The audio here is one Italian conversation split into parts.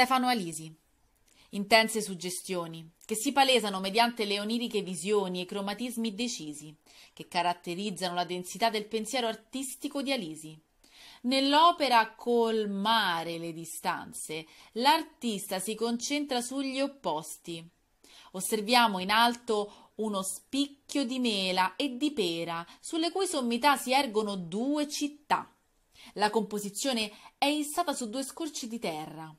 Stefano Alisi. Intense suggestioni, che si palesano mediante le oniriche visioni e cromatismi decisi, che caratterizzano la densità del pensiero artistico di Alisi. Nell'opera Colmare le distanze, l'artista si concentra sugli opposti. Osserviamo in alto uno spicchio di mela e di pera, sulle cui sommità si ergono due città. La composizione è issata su due scorci di terra.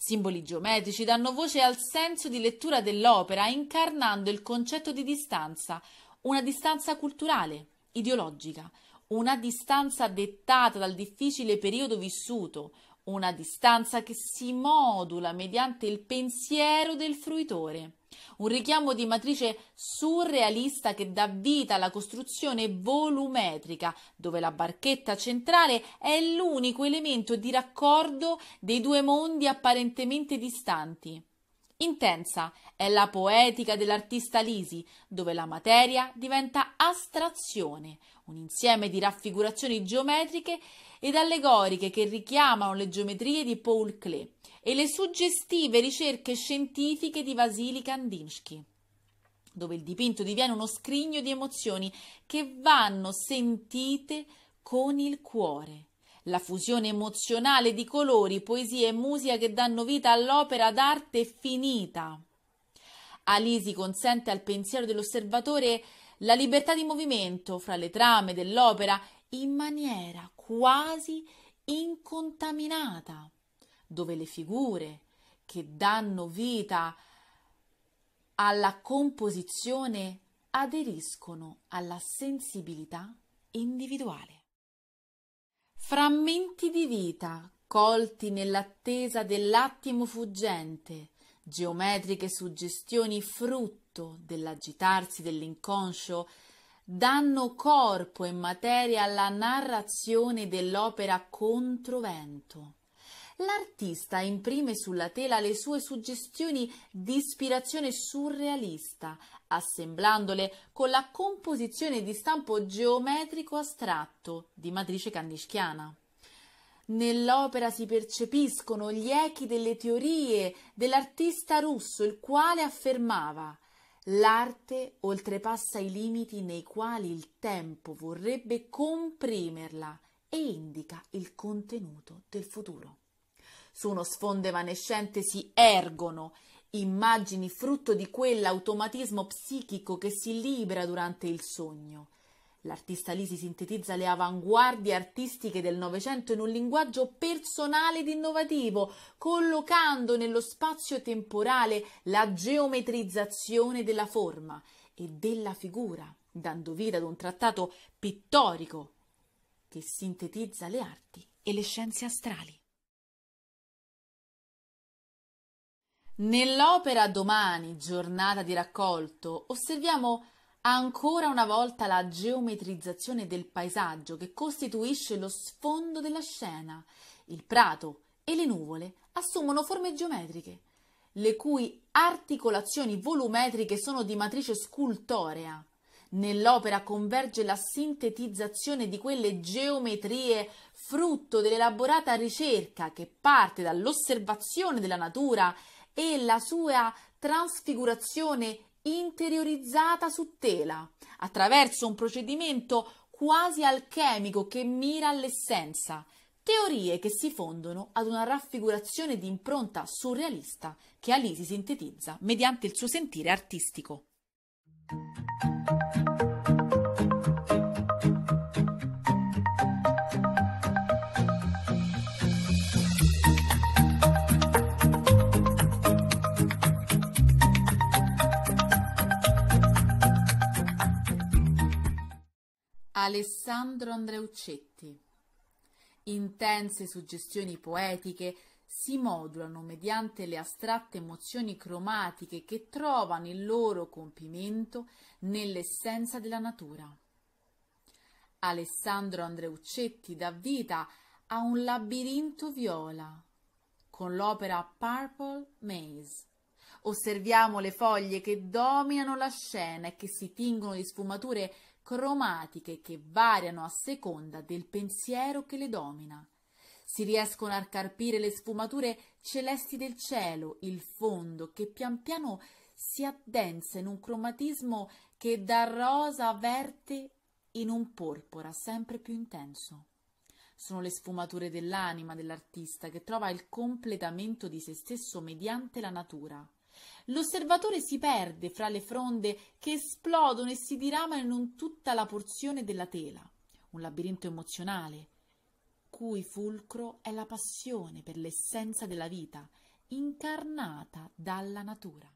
Simboli geometrici danno voce al senso di lettura dell'opera, incarnando il concetto di distanza, una distanza culturale, ideologica, una distanza dettata dal difficile periodo vissuto, una distanza che si modula mediante il pensiero del fruitore, un richiamo di matrice surrealista che dà vita alla costruzione volumetrica, dove la barchetta centrale è l'unico elemento di raccordo dei due mondi apparentemente distanti. Intensa è la poetica dell'artista Lisi, dove la materia diventa astrazione, un insieme di raffigurazioni geometriche ed allegoriche che richiamano le geometrie di Paul Klee e le suggestive ricerche scientifiche di Vasily Kandinsky, dove il dipinto diviene uno scrigno di emozioni che vanno sentite con il cuore. La fusione emozionale di colori, poesia e musica che danno vita all'opera d'arte finita. Alisi consente al pensiero dell'osservatore la libertà di movimento fra le trame dell'opera in maniera quasi incontaminata, dove le figure che danno vita alla composizione aderiscono alla sensibilità individuale. Frammenti di vita colti nell'attesa dell'attimo fuggente, geometriche suggestioni frutto dell'agitarsi dell'inconscio danno corpo e materia alla narrazione dell'opera controvento. L'artista imprime sulla tela le sue suggestioni di ispirazione surrealista, assemblandole con la composizione di stampo geometrico astratto di matrice kandischiana. Nell'opera si percepiscono gli echi delle teorie dell'artista russo, il quale affermava L'arte oltrepassa i limiti nei quali il tempo vorrebbe comprimerla e indica il contenuto del futuro. Su uno sfondo evanescente si ergono immagini frutto di quell'automatismo psichico che si libera durante il sogno L'artista Lisi sintetizza le avanguardie artistiche del Novecento in un linguaggio personale ed innovativo, collocando nello spazio temporale la geometrizzazione della forma e della figura, dando vita ad un trattato pittorico che sintetizza le arti e le scienze astrali. Nell'opera Domani, giornata di raccolto, osserviamo Ancora una volta la geometrizzazione del paesaggio che costituisce lo sfondo della scena. Il prato e le nuvole assumono forme geometriche, le cui articolazioni volumetriche sono di matrice scultorea. Nell'opera converge la sintetizzazione di quelle geometrie frutto dell'elaborata ricerca che parte dall'osservazione della natura e la sua trasfigurazione interiorizzata su tela, attraverso un procedimento quasi alchemico che mira all'essenza, teorie che si fondono ad una raffigurazione di impronta surrealista che Alisi sintetizza mediante il suo sentire artistico. Alessandro Andreuccetti. Intense suggestioni poetiche si modulano mediante le astratte emozioni cromatiche che trovano il loro compimento nell'essenza della natura. Alessandro Andreuccetti dà vita a un labirinto viola con l'opera Purple Maze. Osserviamo le foglie che dominano la scena e che si tingono di sfumature cromatiche che variano a seconda del pensiero che le domina. Si riescono a carpire le sfumature celesti del cielo, il fondo che pian piano si addensa in un cromatismo che da rosa verte in un porpora sempre più intenso. Sono le sfumature dell'anima dell'artista che trova il completamento di se stesso mediante la natura. L'osservatore si perde fra le fronde che esplodono e si diramano in tutta la porzione della tela, un labirinto emozionale, cui fulcro è la passione per l'essenza della vita, incarnata dalla natura.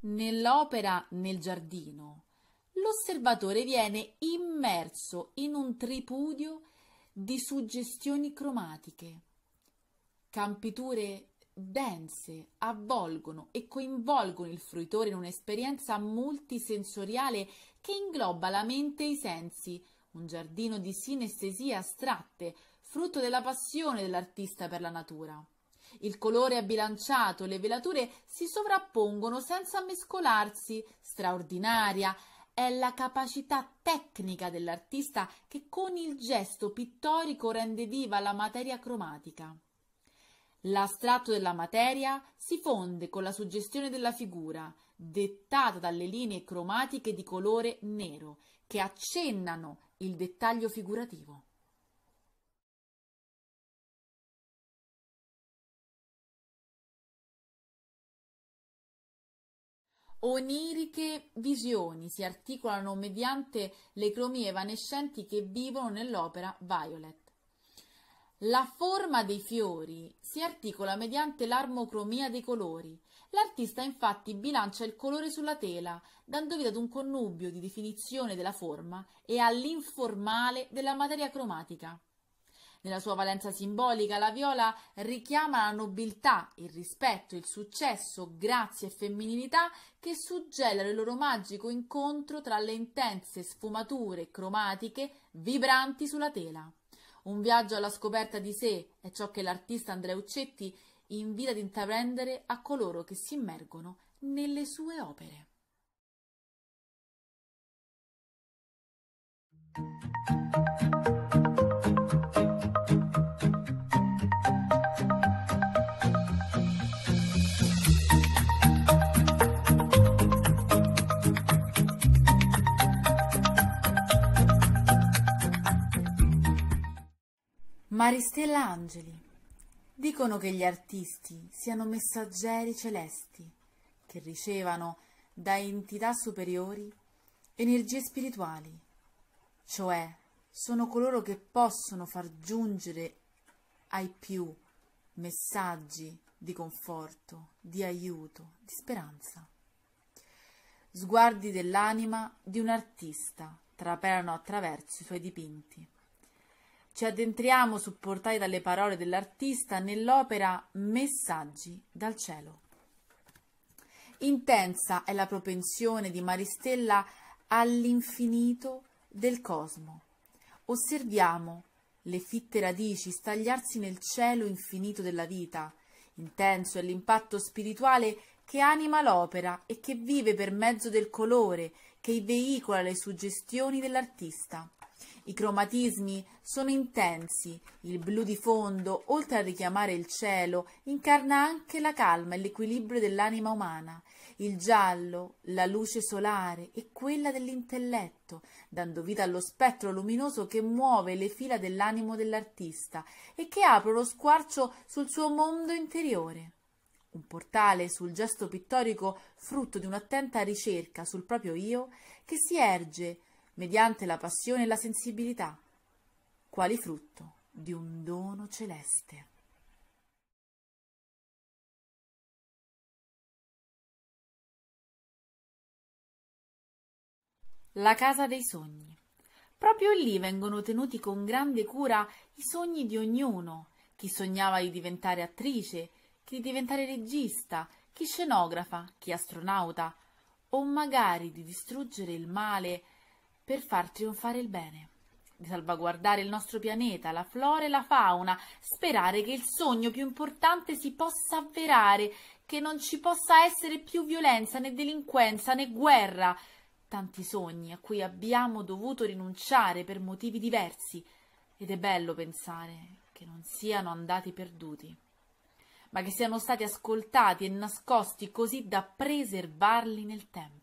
Nell'opera Nel giardino, l'osservatore viene immerso in un tripudio di suggestioni cromatiche, campiture dense avvolgono e coinvolgono il fruitore in un'esperienza multisensoriale che ingloba la mente e i sensi, un giardino di sinestesie astratte, frutto della passione dell'artista per la natura. Il colore è bilanciato, le velature si sovrappongono senza mescolarsi, straordinaria è la capacità tecnica dell'artista che con il gesto pittorico rende viva la materia cromatica. L'astratto della materia si fonde con la suggestione della figura, dettata dalle linee cromatiche di colore nero, che accennano il dettaglio figurativo. oniriche visioni si articolano mediante le cromie evanescenti che vivono nell'opera Violet. La forma dei fiori si articola mediante l'armocromia dei colori. L'artista infatti bilancia il colore sulla tela, dando vita ad un connubio di definizione della forma e all'informale della materia cromatica. Nella sua valenza simbolica, la viola richiama la nobiltà, il rispetto, il successo, grazia e femminilità che suggellano il loro magico incontro tra le intense sfumature cromatiche vibranti sulla tela. Un viaggio alla scoperta di sé è ciò che l'artista Andrea Uccetti invita ad intraprendere a coloro che si immergono nelle sue opere. Maristella Angeli. Dicono che gli artisti siano messaggeri celesti, che ricevano da entità superiori energie spirituali, cioè sono coloro che possono far giungere ai più messaggi di conforto, di aiuto, di speranza. Sguardi dell'anima di un artista traperano attraverso i suoi dipinti. Ci addentriamo, supportati dalle parole dell'artista, nell'opera Messaggi dal cielo. Intensa è la propensione di Maristella all'infinito del cosmo. Osserviamo le fitte radici stagliarsi nel cielo infinito della vita. Intenso è l'impatto spirituale che anima l'opera e che vive per mezzo del colore che veicola le suggestioni dell'artista. I cromatismi sono intensi, il blu di fondo, oltre a richiamare il cielo, incarna anche la calma e l'equilibrio dell'anima umana, il giallo, la luce solare e quella dell'intelletto, dando vita allo spettro luminoso che muove le fila dell'animo dell'artista e che apre lo squarcio sul suo mondo interiore. Un portale sul gesto pittorico frutto di un'attenta ricerca sul proprio io che si erge mediante la passione e la sensibilità, quali frutto di un dono celeste. La casa dei sogni. Proprio lì vengono tenuti con grande cura i sogni di ognuno, chi sognava di diventare attrice, chi di diventare regista, chi scenografa, chi astronauta, o magari di distruggere il male per far trionfare il bene, di salvaguardare il nostro pianeta, la flora e la fauna, sperare che il sogno più importante si possa avverare, che non ci possa essere più violenza né delinquenza né guerra, tanti sogni a cui abbiamo dovuto rinunciare per motivi diversi, ed è bello pensare che non siano andati perduti, ma che siano stati ascoltati e nascosti così da preservarli nel tempo.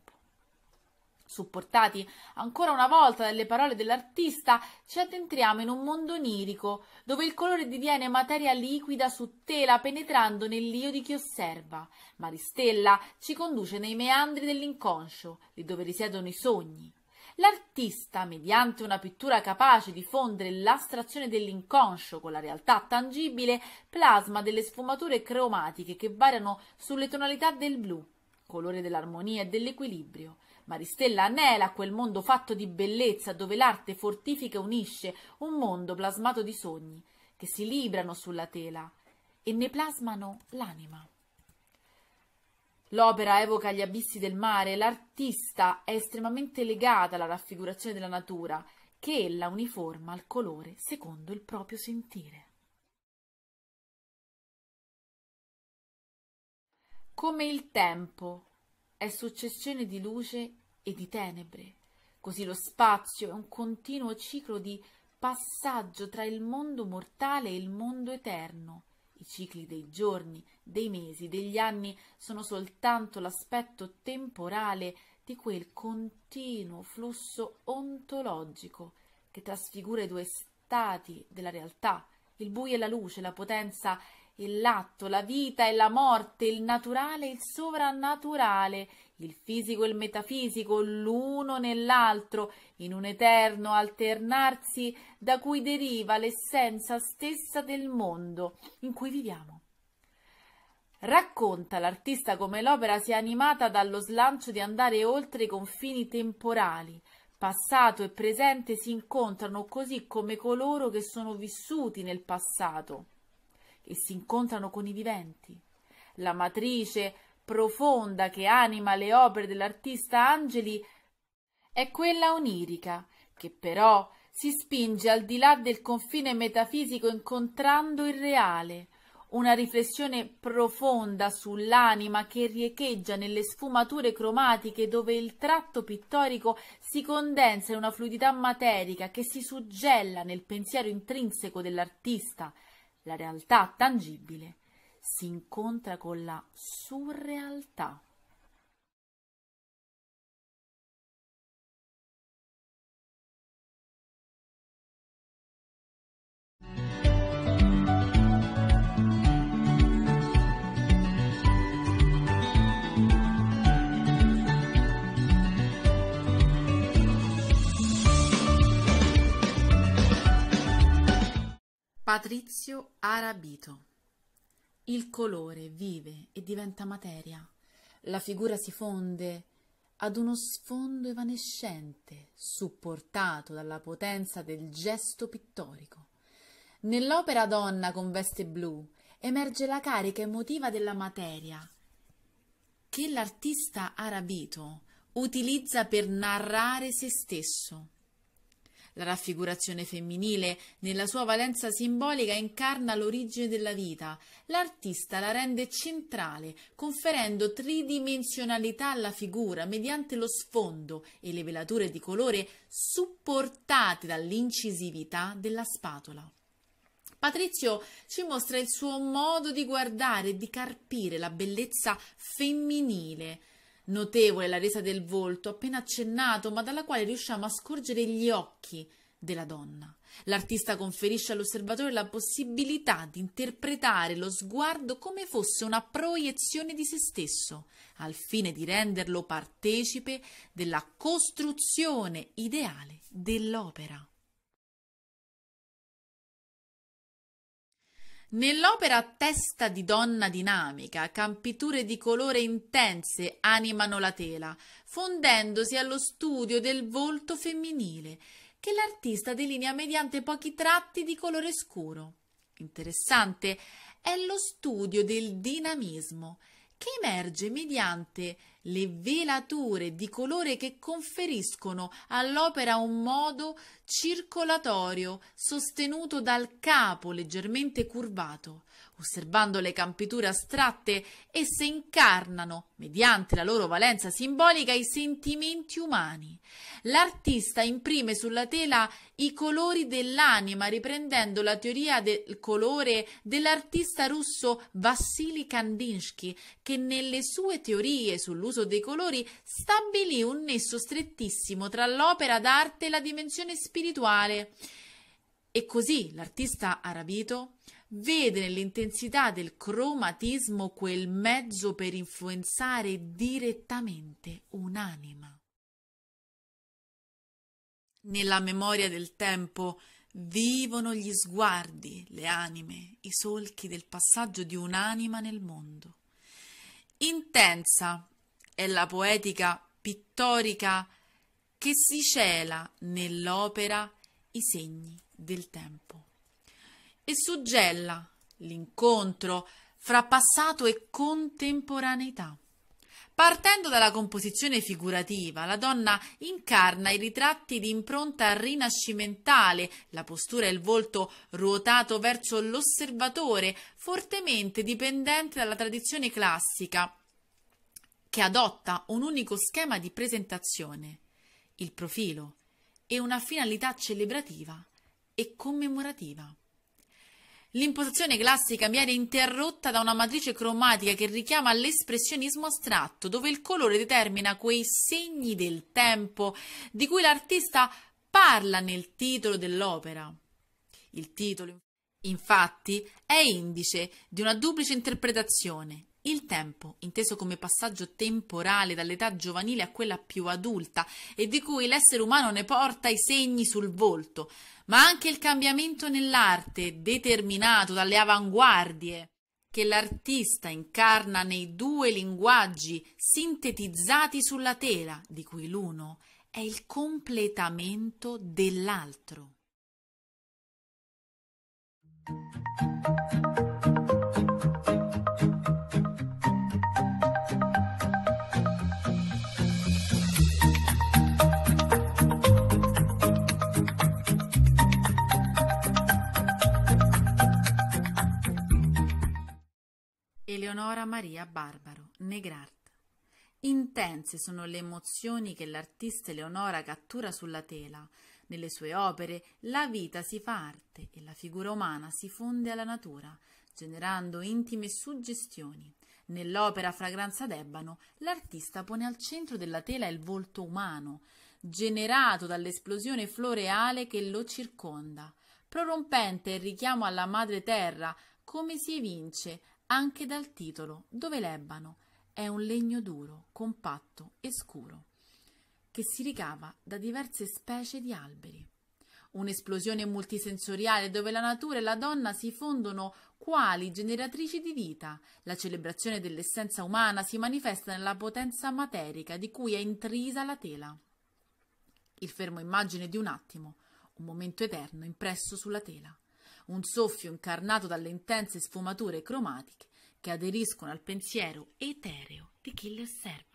Supportati ancora una volta dalle parole dell'artista, ci addentriamo in un mondo onirico, dove il colore diviene materia liquida su tela penetrando nell'io di chi osserva. Maristella ci conduce nei meandri dell'inconscio, lì dove risiedono i sogni. L'artista, mediante una pittura capace di fondere l'astrazione dell'inconscio con la realtà tangibile, plasma delle sfumature cromatiche che variano sulle tonalità del blu, colore dell'armonia e dell'equilibrio, Maristella anela a quel mondo fatto di bellezza dove l'arte fortifica e unisce un mondo plasmato di sogni che si librano sulla tela e ne plasmano l'anima. L'opera evoca gli abissi del mare, e l'artista è estremamente legata alla raffigurazione della natura, che ella uniforma al colore secondo il proprio sentire. Come il tempo è successione di luce e di tenebre. Così lo spazio è un continuo ciclo di passaggio tra il mondo mortale e il mondo eterno. I cicli dei giorni, dei mesi, degli anni sono soltanto l'aspetto temporale di quel continuo flusso ontologico che trasfigura i due stati della realtà, il buio e la luce, la potenza e il l'atto, la vita e la morte, il naturale e il sovrannaturale, il fisico e il metafisico, l'uno nell'altro, in un eterno alternarsi da cui deriva l'essenza stessa del mondo in cui viviamo. Racconta l'artista come l'opera sia animata dallo slancio di andare oltre i confini temporali, passato e presente si incontrano così come coloro che sono vissuti nel passato e si incontrano con i viventi. La matrice profonda che anima le opere dell'artista Angeli è quella onirica, che però si spinge al di là del confine metafisico incontrando il reale, una riflessione profonda sull'anima che riecheggia nelle sfumature cromatiche dove il tratto pittorico si condensa in una fluidità materica che si suggella nel pensiero intrinseco dell'artista, la realtà tangibile si incontra con la surrealtà Patrizio Arabito. Il colore vive e diventa materia, la figura si fonde ad uno sfondo evanescente, supportato dalla potenza del gesto pittorico. Nell'opera donna con veste blu emerge la carica emotiva della materia, che l'artista arabito utilizza per narrare se stesso la raffigurazione femminile, nella sua valenza simbolica, incarna l'origine della vita. L'artista la rende centrale, conferendo tridimensionalità alla figura mediante lo sfondo e le velature di colore supportate dall'incisività della spatola. Patrizio ci mostra il suo modo di guardare e di carpire la bellezza femminile, Notevole la resa del volto, appena accennato, ma dalla quale riusciamo a scorgere gli occhi della donna. L'artista conferisce all'osservatore la possibilità di interpretare lo sguardo come fosse una proiezione di se stesso, al fine di renderlo partecipe della costruzione ideale dell'opera. Nell'opera Testa di donna dinamica, campiture di colore intense animano la tela, fondendosi allo studio del volto femminile, che l'artista delinea mediante pochi tratti di colore scuro. Interessante è lo studio del dinamismo, che emerge mediante le velature di colore che conferiscono all'opera un modo circolatorio sostenuto dal capo leggermente curvato Osservando le campiture astratte, esse incarnano, mediante la loro valenza simbolica, i sentimenti umani. L'artista imprime sulla tela i colori dell'anima, riprendendo la teoria del colore dell'artista russo Vassili Kandinsky, che nelle sue teorie sull'uso dei colori stabilì un nesso strettissimo tra l'opera d'arte e la dimensione spirituale. E così l'artista arabito vede nell'intensità del cromatismo quel mezzo per influenzare direttamente un'anima. Nella memoria del tempo vivono gli sguardi, le anime, i solchi del passaggio di un'anima nel mondo. Intensa è la poetica pittorica che si cela nell'opera i segni del tempo e suggella l'incontro fra passato e contemporaneità. Partendo dalla composizione figurativa, la donna incarna i ritratti di impronta rinascimentale, la postura e il volto ruotato verso l'osservatore, fortemente dipendente dalla tradizione classica, che adotta un unico schema di presentazione, il profilo, e una finalità celebrativa e commemorativa. L'impostazione classica viene interrotta da una matrice cromatica che richiama l'espressionismo astratto, dove il colore determina quei segni del tempo di cui l'artista parla nel titolo dell'opera. Il titolo, infatti, è indice di una duplice interpretazione. Il tempo, inteso come passaggio temporale dall'età giovanile a quella più adulta e di cui l'essere umano ne porta i segni sul volto, ma anche il cambiamento nell'arte determinato dalle avanguardie che l'artista incarna nei due linguaggi sintetizzati sulla tela, di cui l'uno è il completamento dell'altro. Eleonora Maria Barbaro, Negrart. Intense sono le emozioni che l'artista Eleonora cattura sulla tela. Nelle sue opere la vita si fa arte e la figura umana si fonde alla natura, generando intime suggestioni. Nell'opera Fragranza d'Ebano l'artista pone al centro della tela il volto umano, generato dall'esplosione floreale che lo circonda. Prorompente il richiamo alla madre terra, come si evince anche dal titolo, dove l'ebano è un legno duro, compatto e scuro, che si ricava da diverse specie di alberi. Un'esplosione multisensoriale dove la natura e la donna si fondono quali generatrici di vita. La celebrazione dell'essenza umana si manifesta nella potenza materica di cui è intrisa la tela. Il fermo immagine di un attimo, un momento eterno impresso sulla tela un soffio incarnato dalle intense sfumature cromatiche che aderiscono al pensiero etereo di chi le osserva.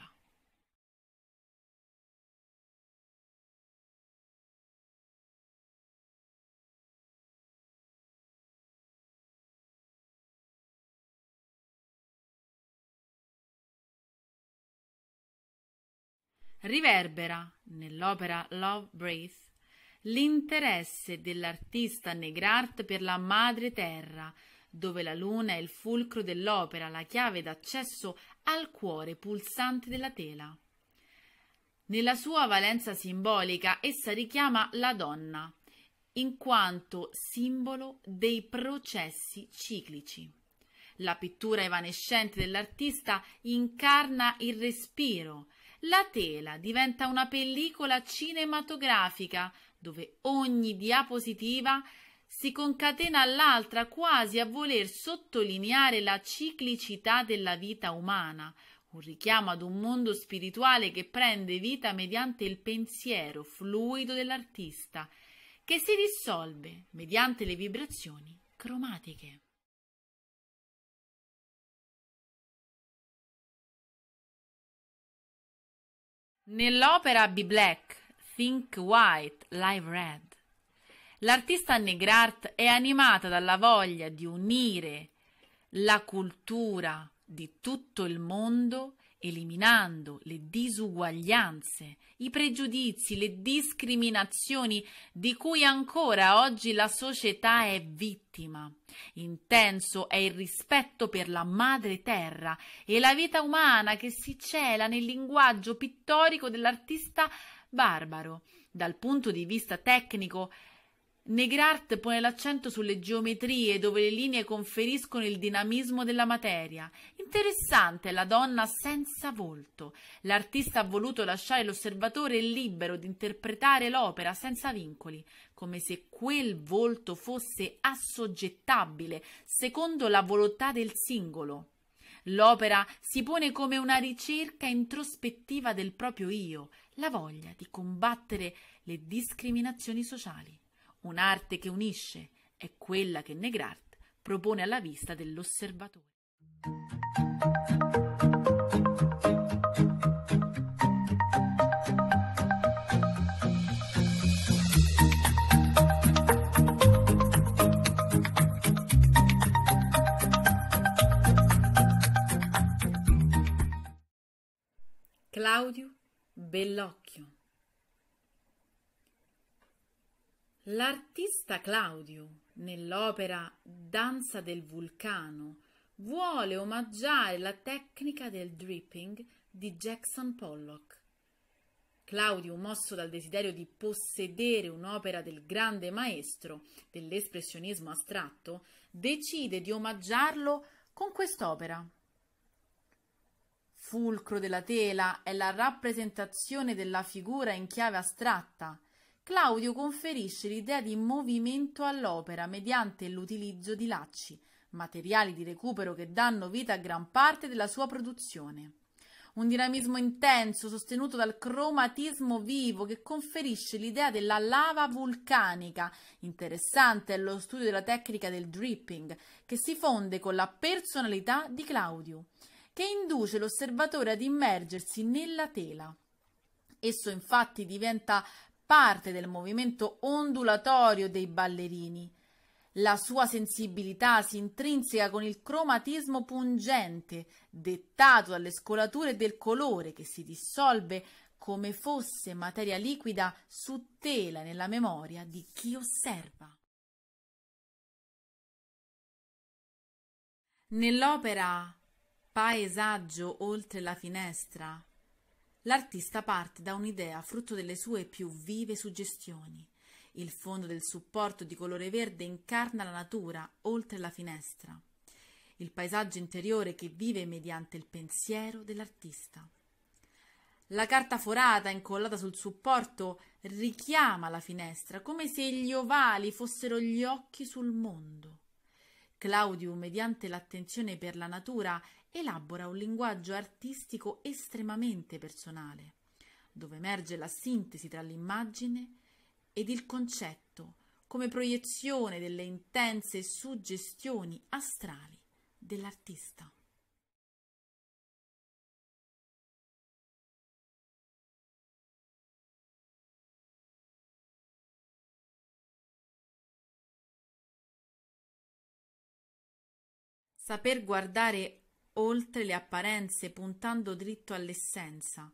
Riverbera nell'opera Love Breath l'interesse dell'artista Negrart per la madre terra, dove la luna è il fulcro dell'opera, la chiave d'accesso al cuore pulsante della tela. Nella sua valenza simbolica essa richiama la donna, in quanto simbolo dei processi ciclici. La pittura evanescente dell'artista incarna il respiro, la tela diventa una pellicola cinematografica dove ogni diapositiva si concatena all'altra quasi a voler sottolineare la ciclicità della vita umana, un richiamo ad un mondo spirituale che prende vita mediante il pensiero fluido dell'artista, che si dissolve mediante le vibrazioni cromatiche. Nell'opera B. Black Think White, Live Red. L'artista Negrart è animata dalla voglia di unire la cultura di tutto il mondo eliminando le disuguaglianze, i pregiudizi, le discriminazioni di cui ancora oggi la società è vittima. Intenso è il rispetto per la madre terra e la vita umana che si cela nel linguaggio pittorico dell'artista barbaro. Dal punto di vista tecnico, Negrart pone l'accento sulle geometrie dove le linee conferiscono il dinamismo della materia. Interessante è la donna senza volto. L'artista ha voluto lasciare l'osservatore libero di interpretare l'opera senza vincoli, come se quel volto fosse assoggettabile secondo la volontà del singolo. L'opera si pone come una ricerca introspettiva del proprio io, la voglia di combattere le discriminazioni sociali. Un'arte che unisce è quella che Negrart propone alla vista dell'osservatore. Claudio Bellocchio. L'artista Claudio, nell'opera Danza del vulcano, vuole omaggiare la tecnica del dripping di Jackson Pollock. Claudio, mosso dal desiderio di possedere un'opera del grande maestro dell'espressionismo astratto, decide di omaggiarlo con quest'opera. Fulcro della tela è la rappresentazione della figura in chiave astratta. Claudio conferisce l'idea di movimento all'opera mediante l'utilizzo di lacci, materiali di recupero che danno vita a gran parte della sua produzione. Un dinamismo intenso sostenuto dal cromatismo vivo che conferisce l'idea della lava vulcanica. Interessante è lo studio della tecnica del dripping che si fonde con la personalità di Claudio che induce l'osservatore ad immergersi nella tela. Esso infatti diventa parte del movimento ondulatorio dei ballerini. La sua sensibilità si intrinseca con il cromatismo pungente, dettato dalle scolature del colore che si dissolve come fosse materia liquida su tela nella memoria di chi osserva. Nell'opera Paesaggio oltre la finestra. L'artista parte da un'idea frutto delle sue più vive suggestioni. Il fondo del supporto di colore verde incarna la natura oltre la finestra, il paesaggio interiore che vive mediante il pensiero dell'artista. La carta forata incollata sul supporto richiama la finestra come se gli ovali fossero gli occhi sul mondo. Claudio, mediante l'attenzione per la natura, elabora un linguaggio artistico estremamente personale, dove emerge la sintesi tra l'immagine ed il concetto come proiezione delle intense suggestioni astrali dell'artista. Saper guardare oltre le apparenze, puntando dritto all'essenza.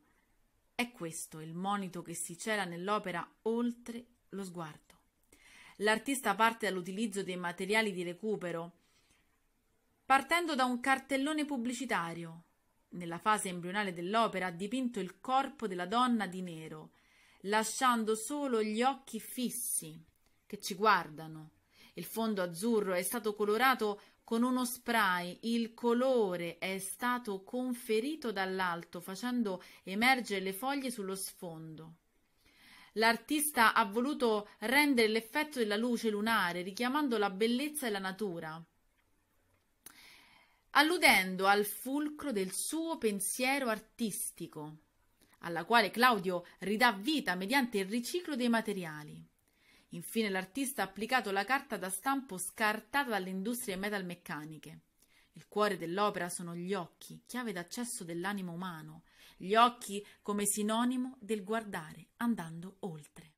È questo il monito che si cela nell'opera oltre lo sguardo. L'artista parte dall'utilizzo dei materiali di recupero, partendo da un cartellone pubblicitario. Nella fase embrionale dell'opera ha dipinto il corpo della donna di nero, lasciando solo gli occhi fissi che ci guardano. Il fondo azzurro è stato colorato con uno spray il colore è stato conferito dall'alto facendo emergere le foglie sullo sfondo. L'artista ha voluto rendere l'effetto della luce lunare, richiamando la bellezza e la natura, alludendo al fulcro del suo pensiero artistico, alla quale Claudio ridà vita mediante il riciclo dei materiali. Infine l'artista ha applicato la carta da stampo scartata dalle industrie metalmeccaniche. Il cuore dell'opera sono gli occhi, chiave d'accesso dell'animo umano, gli occhi come sinonimo del guardare, andando oltre.